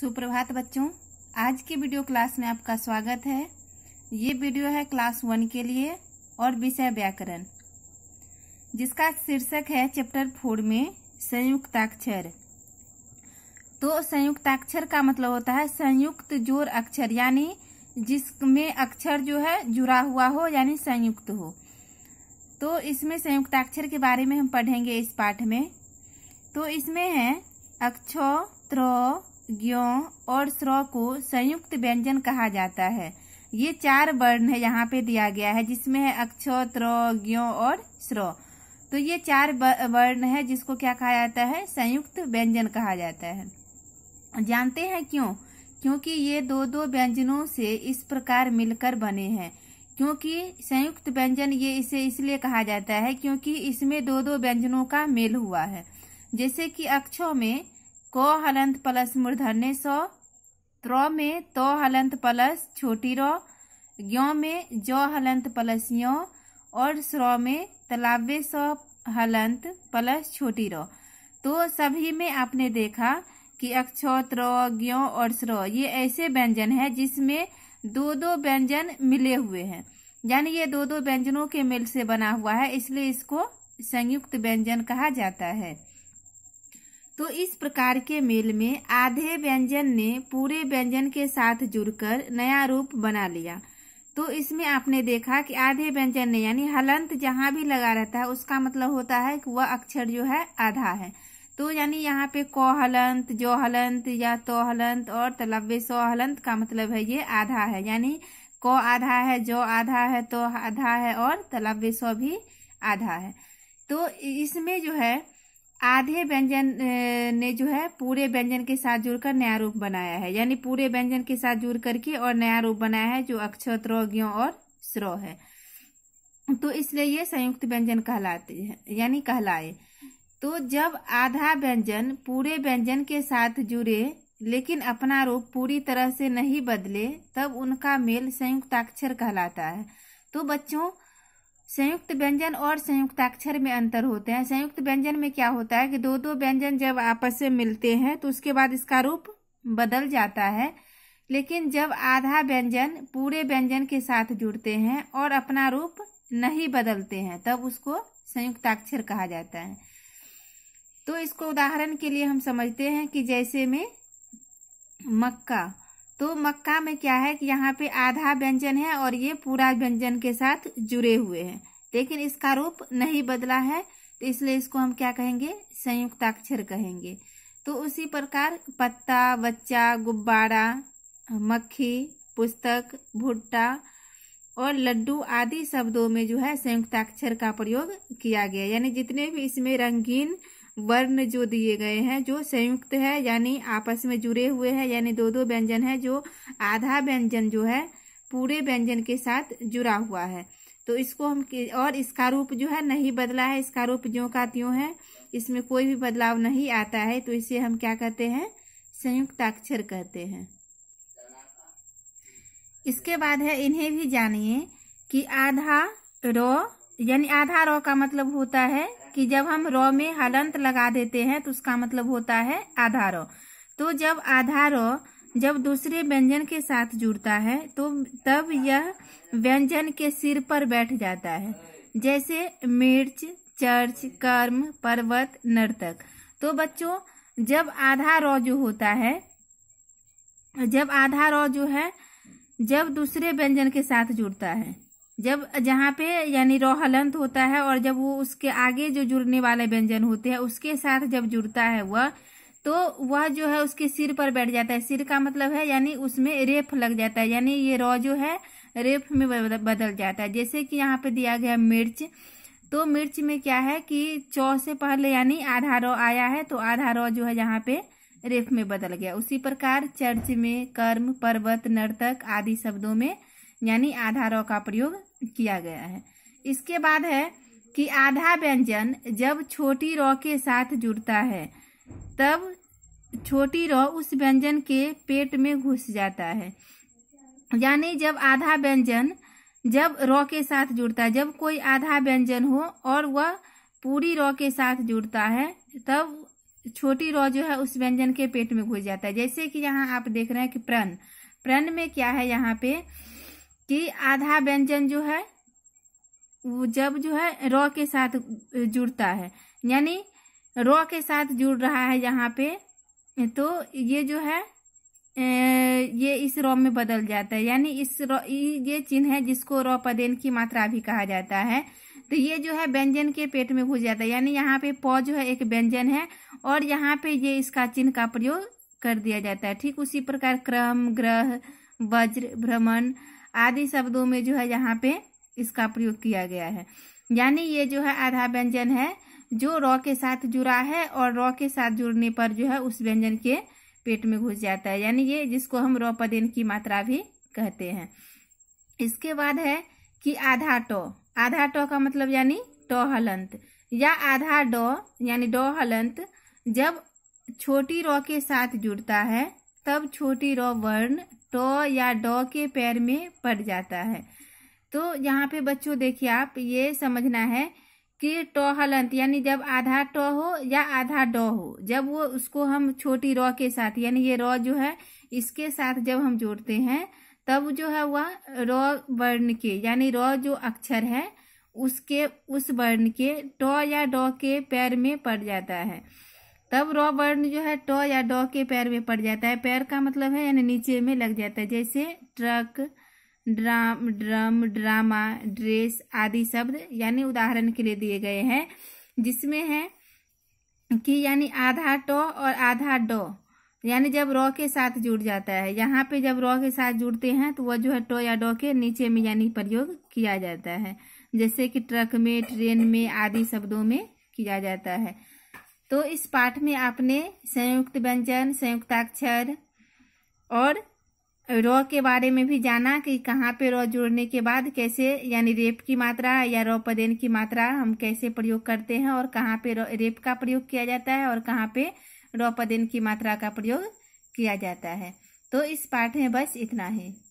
सुप्रभात बच्चों आज के वीडियो क्लास में आपका स्वागत है ये वीडियो है क्लास वन के लिए और विषय व्याकरण जिसका शीर्षक है चैप्टर फोर में संयुक्ताक्षर तो संयुक्ताक्षर का मतलब होता है संयुक्त जोर अक्षर यानी जिसमें अक्षर जो है जुड़ा हुआ हो यानी संयुक्त हो तो इसमें संयुक्ताक्षर के बारे में हम पढ़ेंगे इस पाठ में तो इसमें है अक्षो त्र ज्ञ और स्र को संयुक्त व्यंजन कहा जाता है ये चार वर्ण है यहाँ पे दिया गया है जिसमें है अक्षो त्र ज्ञ और स्र तो ये चार वर्ण है जिसको क्या कहा जाता है संयुक्त व्यंजन कहा जाता है जानते हैं क्यों क्योंकि ये दो दो व्यंजनों से इस प्रकार मिलकर बने हैं क्योंकि संयुक्त व्यंजन ये इसे इसलिए कहा जाता है क्योंकि इसमें दो दो व्यंजनों का मेल हुआ है जैसे कि अक्षों में को हलंत प्लस मूर्धन्य सो त्र में तो हलंत प्लस छोटी रो ज्ञ में जो हलंत प्लस यो और स्र में तलाबे सौ हलंत प्लस छोटी रो तो सभी में आपने देखा कि अक्ष त्र ज्ञ और स्र ये ऐसे व्यंजन है जिसमें दो दो व्यंजन मिले हुए हैं यानी ये दो दो व्यंजनों के मिल से बना हुआ है इसलिए इसको संयुक्त व्यंजन कहा जाता है तो इस प्रकार के मेल में आधे व्यंजन ने पूरे व्यंजन के साथ जुड़कर नया रूप बना लिया तो इसमें आपने देखा कि आधे व्यंजन ने यानी हलंत जहां भी लगा रहता है उसका मतलब होता है कि वह अक्षर जो है आधा है तो यानी यहाँ पे को हलंत जो हलंत या तो हलंत और तलबे सो हलंत का मतलब है ये आधा है यानी को आधा है जो आधा है तो आधा है और तलबे सो भी आधा है तो इसमें जो है आधे व्यंजन ने जो है पूरे व्यंजन के साथ जुड़कर नया रूप बनाया है यानी पूरे व्यंजन के साथ जुड़ करके और नया रूप बनाया है जो अक्षत ज्ञ और स्र है तो इसलिए ये संयुक्त व्यंजन कहलाते हैं यानी कहलाए तो जब आधा व्यंजन पूरे व्यंजन के साथ जुड़े लेकिन अपना रूप पूरी तरह से नहीं बदले तब उनका मेल संयुक्ताक्षर कहलाता है तो बच्चों संयुक्त व्यंजन और संयुक्ताक्षर में अंतर होते हैं संयुक्त व्यंजन में क्या होता है कि दो दो व्यंजन जब आपस में मिलते हैं तो उसके बाद इसका रूप बदल जाता है लेकिन जब आधा व्यंजन पूरे व्यंजन के साथ जुड़ते हैं और अपना रूप नहीं बदलते हैं तब उसको संयुक्ताक्षर कहा जाता है तो इसको उदाहरण के लिए हम समझते हैं कि जैसे में मक्का तो मक्का में क्या है कि यहाँ पे आधा व्यंजन है और ये पूरा व्यंजन के साथ जुड़े हुए हैं लेकिन इसका रूप नहीं बदला है तो इसलिए इसको हम क्या कहेंगे संयुक्ताक्षर कहेंगे तो उसी प्रकार पत्ता बच्चा गुब्बारा मक्खी पुस्तक भुट्टा और लड्डू आदि शब्दों में जो है संयुक्ताक्षर का प्रयोग किया गया यानी जितने भी इसमें रंगीन वर्ण जो दिए गए हैं जो संयुक्त है यानी आपस में जुड़े हुए हैं यानी दो दो व्यंजन है जो आधा व्यंजन जो है पूरे व्यंजन के साथ जुड़ा हुआ है तो इसको हम और इसका रूप जो है नहीं बदला है इसका रूप ज्यो का त्यों है इसमें कोई भी बदलाव नहीं आता है तो इसे हम क्या कहते हैं संयुक्ताक्षर कहते हैं इसके बाद है इन्हें भी जानिए कि आधा र यानी आधा रॉ का मतलब होता है कि जब हम रॉ में हलंत लगा देते हैं तो उसका मतलब होता है आधा रॉ तो जब आधा रॉ जब दूसरे व्यंजन के साथ जुड़ता है तो तब यह व्यंजन के सिर पर बैठ जाता है जैसे मिर्च चर्च कर्म पर्वत नर्तक तो बच्चों जब आधा रॉ जो होता है जब आधा रॉ जो है जब दूसरे व्यंजन के साथ जुड़ता है जब जहाँ पे यानी रोहलंत होता है और जब वो उसके आगे जो जुड़ने वाले व्यंजन होते हैं उसके साथ जब जुड़ता है वह तो वह जो है उसके सिर पर बैठ जाता है सिर का मतलब है यानी उसमें रेफ लग जाता है यानी ये रॉ जो है रेफ में बदल जाता है जैसे कि यहाँ पे दिया गया मिर्च तो मिर्च में क्या है कि चौ से पहले यानी आधा रॉ आया है तो आधा रॉ जो है यहाँ पे रेफ में बदल गया उसी प्रकार चर्च में कर्म पर्वत नर्तक आदि शब्दों में यानी आधा रॉ का प्रयोग किया गया है इसके बाद है कि आधा व्यंजन जब छोटी रो के साथ जुड़ता है तब छोटी रो उस व्यंजन के पेट में घुस जाता है यानी जब आधा व्यंजन जब रॉ के साथ जुड़ता है जब कोई आधा व्यंजन हो और वह पूरी रॉ के साथ जुड़ता है तब छोटी रो जो है उस व्यंजन के पेट में घुस जाता है जैसे कि यहाँ आप देख रहे हैं कि प्रण प्रण में क्या है यहाँ पे कि आधा व्यंजन जो है वो जब जो है र के साथ जुड़ता है यानी र के साथ जुड़ रहा है यहाँ पे तो ये जो है ये इस रॉ में बदल जाता है यानी इस ये चिन्ह है जिसको रॉ पदेन की मात्रा भी कहा जाता है तो ये जो है व्यंजन के पेट में घुस जाता है यानी यहाँ पे प जो है एक व्यंजन है और यहाँ पे ये इसका चिन्ह का प्रयोग कर दिया जाता है ठीक उसी प्रकार क्रम ग्रह वज्र भ्रमण आदि शब्दों में जो है यहाँ पे इसका प्रयोग किया गया है यानी ये जो है आधा व्यंजन है जो रॉ के साथ जुड़ा है और रॉ के साथ जुड़ने पर जो है उस व्यंजन के पेट में घुस जाता है यानी ये जिसको हम पदेन की मात्रा भी कहते हैं इसके बाद है कि आधा टो आधा टो का मतलब यानी टो हलंत या आधा डो यानी डो हलंत जब छोटी रॉ के साथ जुड़ता है तब छोटी रॉ वर्ण ट या ड के पैर में पड़ जाता है तो यहाँ पे बच्चों देखिए आप ये समझना है कि ट हलंत यानी जब आधा ट हो या आधा ड हो जब वो उसको हम छोटी रॉ के साथ यानी ये रॉ जो है इसके साथ जब हम जोड़ते हैं तब जो है वह रॉ वर्ण के यानी रॉ जो अक्षर है उसके उस वर्ण के ट या डॉ के पैर में पड़ जाता है तब रॉ वर्ण जो है टॉ या डॉ के पैर में पड़ जाता है पैर का मतलब है यानी नीचे में लग जाता है जैसे truck dram drum drama dress आदि शब्द यानी उदाहरण के लिए दिए गए हैं जिसमें है कि यानी आधा टॉ और आधा डॉ यानी जब रॉ के साथ जुड़ जाता है यहाँ पे जब रॉ के साथ जुड़ते हैं तो वह जो है टो या डॉ के नीचे में यानी प्रयोग किया जाता है जैसे कि ट्रक में ट्रेन में आदि शब्दों में किया जाता है तो इस पाठ में आपने संयुक्त व्यंजन संयुक्ताक्षर और रो के बारे में भी जाना कि कहाँ पे रॉ जोड़ने के बाद कैसे यानी रेप की मात्रा या रो पदेन की मात्रा हम कैसे प्रयोग करते हैं और कहाँ पे रेप का प्रयोग किया जाता है और कहाँ पे रो पदेन की मात्रा का प्रयोग किया जाता है तो इस पाठ में बस इतना ही